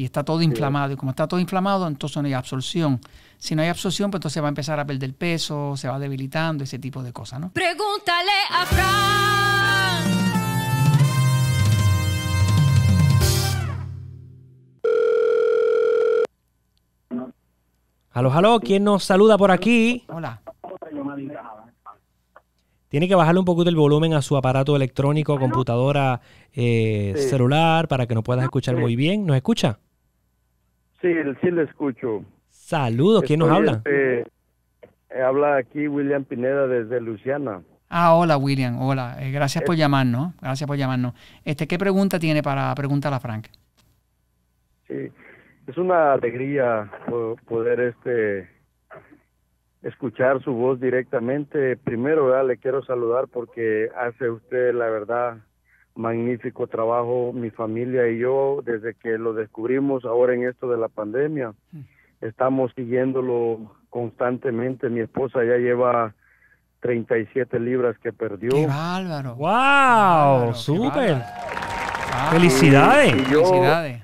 y está todo inflamado. Y como está todo inflamado, entonces no hay absorción. Si no hay absorción, pues entonces va a empezar a perder peso, se va debilitando, ese tipo de cosas, ¿no? Pregúntale a Fran. Aló, aló, ¿quién nos saluda por aquí? Hola. Tiene que bajarle un poquito el volumen a su aparato electrónico, computadora, eh, celular, para que nos puedas escuchar muy bien. ¿Nos escucha? Sí, sí le escucho. Saludos, ¿quién nos habla? Este, eh, habla aquí William Pineda desde Luciana. Ah, hola William, hola. Eh, gracias por eh, llamarnos, gracias por llamarnos. Este, ¿Qué pregunta tiene para preguntar a Frank? Sí, es una alegría poder este escuchar su voz directamente. Primero, le quiero saludar porque hace usted, la verdad, magnífico trabajo mi familia y yo desde que lo descubrimos ahora en esto de la pandemia. Estamos siguiéndolo constantemente. Mi esposa ya lleva 37 libras que perdió. ¡Qué ¡Wow! ¡Súper! ¡Ah! ¡Felicidades! yo, Felicidades.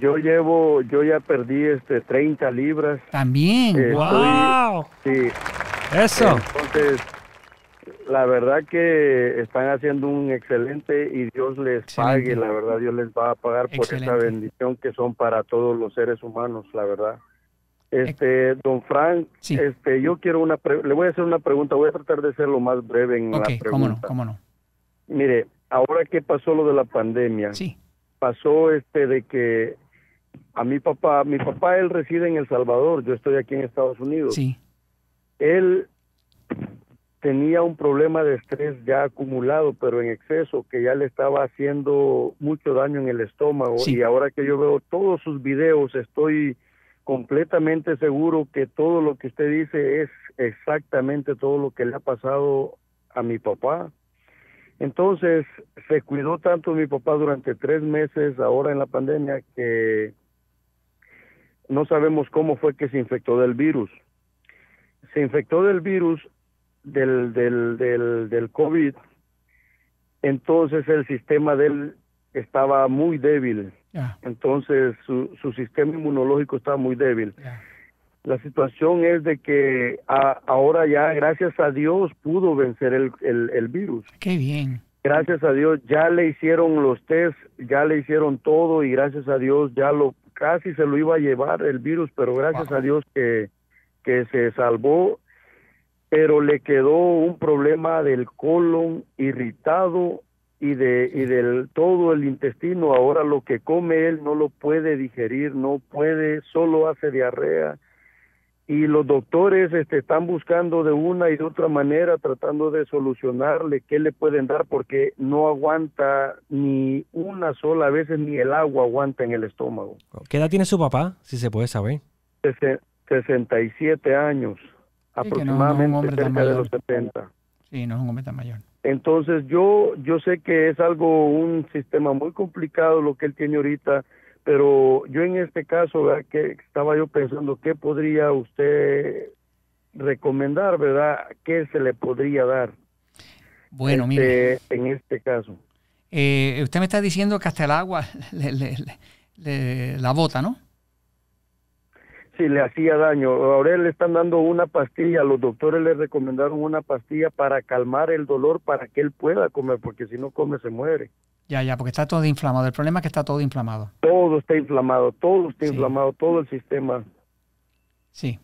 Yo llevo, yo ya perdí este 30 libras. También. ¡Wow! sí. Eso. Entonces, la verdad que están haciendo un excelente y Dios les pague, la verdad Dios les va a pagar por esa bendición que son para todos los seres humanos, la verdad. Este, don Frank, este, yo quiero una, le voy a hacer una pregunta, voy a tratar de ser lo más breve en la pregunta. Cómo no, cómo no. Mire, ahora que pasó lo de la pandemia, sí. pasó este de que a mi papá, mi papá él reside en El Salvador, yo estoy aquí en Estados Unidos. Sí. Él tenía un problema de estrés ya acumulado, pero en exceso, que ya le estaba haciendo mucho daño en el estómago. Y ahora que yo veo todos sus videos, estoy completamente seguro que todo lo que usted dice es exactamente todo lo que le ha pasado a mi papá. Entonces, se cuidó tanto mi papá durante tres meses ahora en la pandemia que no sabemos cómo fue que se infectó del virus. Se infectó del virus del, del, del, del COVID, entonces el sistema de él estaba muy débil. Entonces su, su, sistema inmunológico estaba muy débil. La situación es de que ahora ya, gracias a Dios, pudo vencer el, virus. Qué bien. Gracias a Dios, ya le hicieron los test, ya le hicieron todo y gracias a Dios ya lo casi se lo iba a llevar el virus, pero gracias a Dios que, que se salvó pero le quedó un problema del colon irritado y de y del todo el intestino ahora lo que come él no lo puede digerir no puede solo hace diarrea y los doctores este, están buscando de una y de otra manera tratando de solucionarle qué le pueden dar porque no aguanta ni una sola vez, ni el agua aguanta en el estómago qué edad tiene su papá si se puede saber 67 años aproximadamente de los 70. Sí, no es un hombre tan mayor. Entonces yo, yo sé que es algo, un sistema muy complicado lo que él tiene ahorita, pero yo en este caso, que estaba yo pensando, ¿qué podría usted recomendar, verdad? ¿Qué se le podría dar? Bueno, mire. Este, en este caso. Eh, usted me está diciendo que hasta el agua le, la bota, ¿no? si le hacía daño. Ahora le están dando una pastilla, los doctores le recomendaron una pastilla para calmar el dolor para que él pueda comer, porque si no come se muere. Ya, ya, porque está todo inflamado. El problema es que está todo inflamado. Todo está inflamado, todo está inflamado, todo el sistema. Sí.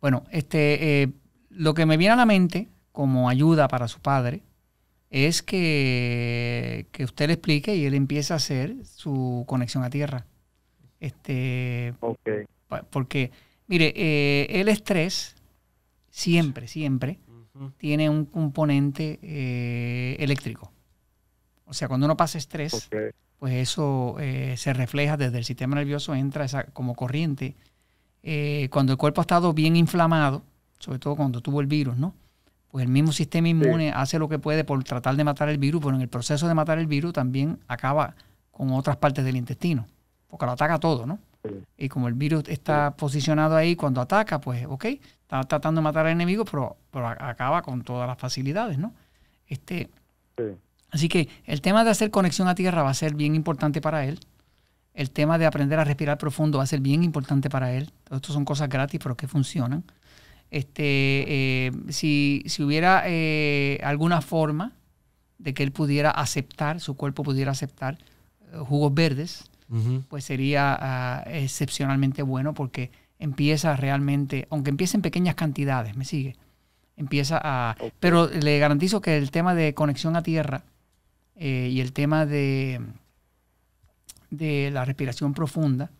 Bueno, este, eh, lo que me viene a la mente como ayuda para su padre es que, que usted le explique y él empiece a hacer su conexión a tierra. Este, porque, mire, eh, el estrés siempre, siempre tiene un componente eh, eléctrico. O sea, cuando uno pasa estrés, pues eso eh, se refleja desde el sistema nervioso, entra esa, como corriente. cuando el cuerpo ha estado bien inflamado, sobre todo cuando tuvo el virus, ¿no? pues el mismo sistema inmune hace lo que puede por tratar de matar el virus, pero en el proceso de matar el virus también acaba con otras partes del intestino, porque lo ataca todo, ¿no? Y como el virus está posicionado ahí, cuando ataca, pues, ok, está tratando de matar al enemigo, pero, acaba con todas las facilidades, ¿no? Este, Así que el tema de hacer conexión a tierra va a ser bien importante para él. El tema de aprender a respirar profundo va a ser bien importante para él. esto son cosas gratis, pero que funcionan. Este, eh, si, hubiera eh, alguna forma de que él pudiera aceptar, su cuerpo pudiera aceptar eh, jugos verdes, pues sería ah, excepcionalmente bueno porque empieza realmente, aunque empiece en pequeñas cantidades, me sigue, empieza a... Pero le garantizo que el tema de conexión a tierra eh, y el tema de, de la respiración profunda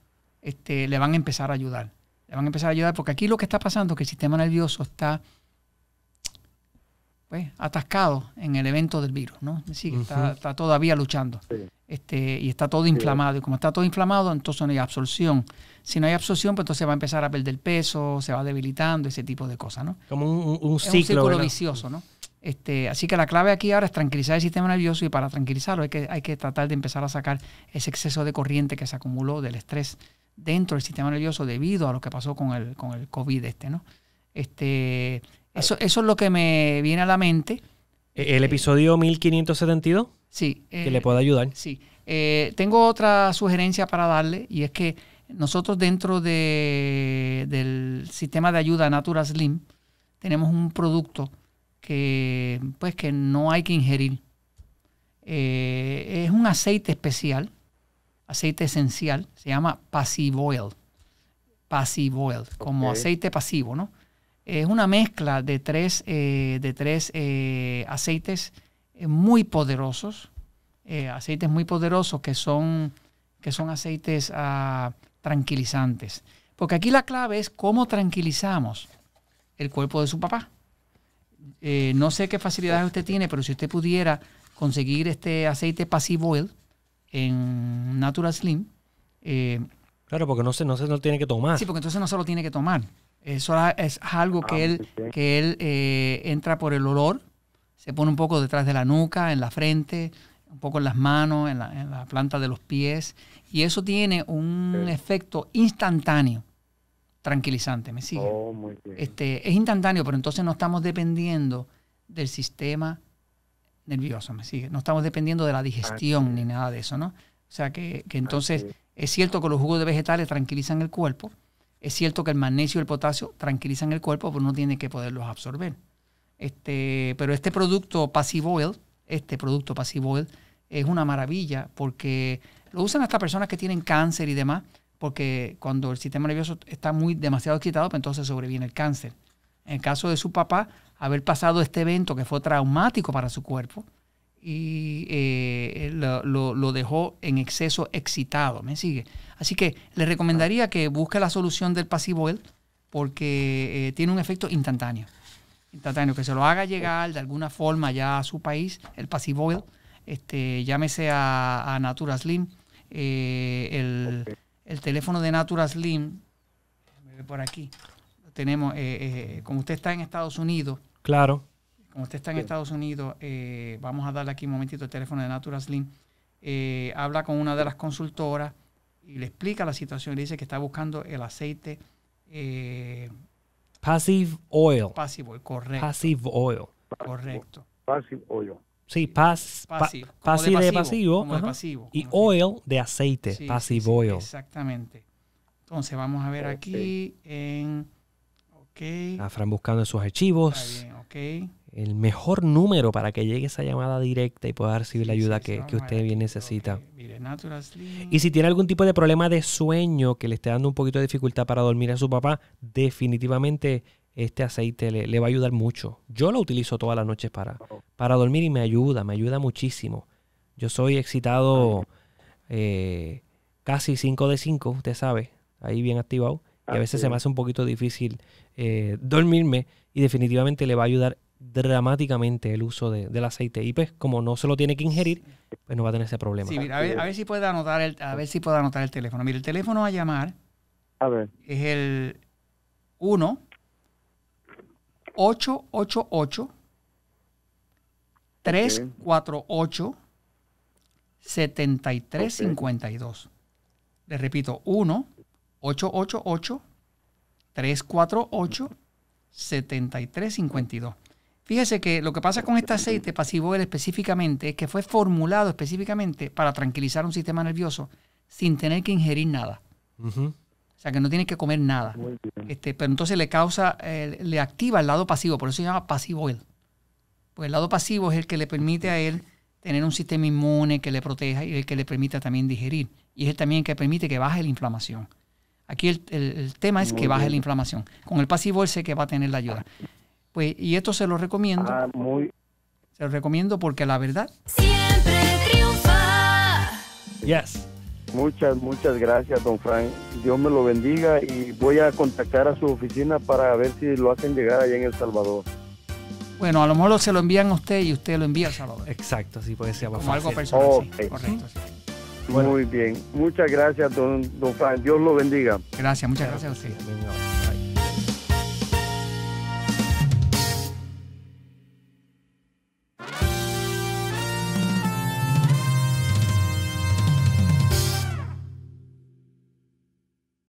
este, le van a empezar a ayudar. Le van a empezar a ayudar porque aquí lo que está pasando es que el sistema nervioso está pues, atascado en el evento del virus, ¿no? Es está, todavía luchando. Este, y está todo inflamado. Y como está todo inflamado, entonces no hay absorción. Si no hay absorción, pues entonces va a empezar a perder peso, se va debilitando, ese tipo de cosas, ¿no? Como un, ciclo. círculo vicioso, ¿no? Este, así que la clave aquí ahora es tranquilizar el sistema nervioso y para tranquilizarlo hay que, hay que tratar de empezar a sacar ese exceso de corriente que se acumuló del estrés dentro del sistema nervioso debido a lo que pasó con el, con el COVID este, ¿no? Este, eso, es lo que me viene a la mente. E, ¿El episodio 1572? Sí. Que eh, le pueda ayudar. Sí. Eh, tengo otra sugerencia para darle y es que nosotros dentro de, del sistema de ayuda Natura Slim tenemos un producto que, pues, que no hay que ingerir. Eh, es un aceite especial, aceite esencial, se llama Passive Oil. Passive Oil, como aceite pasivo, ¿no? Es una mezcla de tres, eh, de tres eh, aceites eh, muy poderosos, aceites muy poderosos que son, que son aceites ah, tranquilizantes. Porque aquí la clave es cómo tranquilizamos el cuerpo de su papá. no sé qué facilidades usted tiene, pero si usted pudiera conseguir este aceite Passive Oil en Natural Slim, claro, porque no se, no se lo tiene que tomar. Sí, porque entonces no se lo tiene que tomar. Eso es algo que ah, él, que él eh, entra por el olor, se pone un poco detrás de la nuca, en la frente, un poco en las manos, en la, planta de los pies, y eso tiene un efecto instantáneo, tranquilizante, ¿me sigue? Oh, este, es instantáneo, pero entonces no estamos dependiendo del sistema nervioso, ¿me sigue? No estamos dependiendo de la digestión ni nada de eso, ¿no? O sea que, entonces es cierto que los jugos de vegetales tranquilizan el cuerpo, es cierto que el magnesio y el potasio tranquilizan el cuerpo, pero uno tiene que poderlos absorber. Este, pero este producto Passive este producto es una maravilla porque lo usan hasta personas que tienen cáncer y demás, porque cuando el sistema nervioso está muy demasiado excitado, pues entonces sobreviene el cáncer. En el caso de su papá, haber pasado este evento que fue traumático para su cuerpo y eh, lo, lo dejó en exceso excitado, ¿me sigue? Así que le recomendaría que busque la solución del pasivo porque eh, tiene un efecto instantáneo. Instantáneo, que se lo haga llegar de alguna forma ya a su país, el pasivo este, llámese a, Naturaslim, Natura Slim. Eh, el, el, teléfono de Natura Slim, por aquí, tenemos, eh, como usted está en Estados Unidos. Claro. Como usted está en Estados Unidos, vamos a darle aquí un momentito el teléfono de Natura Slim. habla con una de las consultoras y le explica la situación. Le dice que está buscando el aceite. Eh, passive oil. Passive oil, correcto. Passive oil. Correcto. oil. Sí, pas, pasivo, pasivo, y oil de aceite, passive oil. Exactamente. Entonces vamos a ver aquí en... buscando en sus archivos. El mejor número para que llegue esa llamada directa y pueda recibir la ayuda que, que, usted bien necesita. Y si tiene algún tipo de problema de sueño que le esté dando un poquito de dificultad para dormir a su papá, definitivamente este aceite le, va a ayudar mucho. Yo lo utilizo todas las noches para, para dormir y me ayuda, me ayuda muchísimo. Yo soy excitado eh, casi 5 de 5, usted sabe, ahí bien activado. Y a veces se me hace un poquito difícil eh, dormirme y definitivamente le va a ayudar dramáticamente el uso del aceite. Y pues, como no se lo tiene que ingerir, pues no va a tener ese problema. a ver, si puede anotar el, a ver si anotar el teléfono. Mira, el teléfono a llamar a ver. es el 1 888 348 7352. le repito, 1 888 348 7352. Fíjese que lo que pasa con este aceite pasivo él específicamente es que fue formulado específicamente para tranquilizar un sistema nervioso sin tener que ingerir nada. O sea, que no tiene que comer nada. Este, pero entonces le causa, eh, le activa el lado pasivo, por eso se llama pasivo él. Pues el lado pasivo es el que le permite a él tener un sistema inmune que le proteja y el que le permita también digerir. Y es el también que permite que baje la inflamación. Aquí el, tema es que baje la inflamación. Con el pasivo él sé que va a tener la ayuda. Pues, y esto se lo recomiendo. Ah, muy... Se lo recomiendo porque la verdad. Siempre triunfa. Yes. Muchas, muchas gracias, don Frank. Dios me lo bendiga y voy a contactar a su oficina para ver si lo hacen llegar allá en El Salvador. Bueno, a lo mejor se lo envían a usted y usted lo envía Salvador. Exacto, sí puede ser. Como algo personal, correcto. Muy bien. Muchas gracias, don, don Frank. Dios lo bendiga. Gracias, muchas gracias, a usted.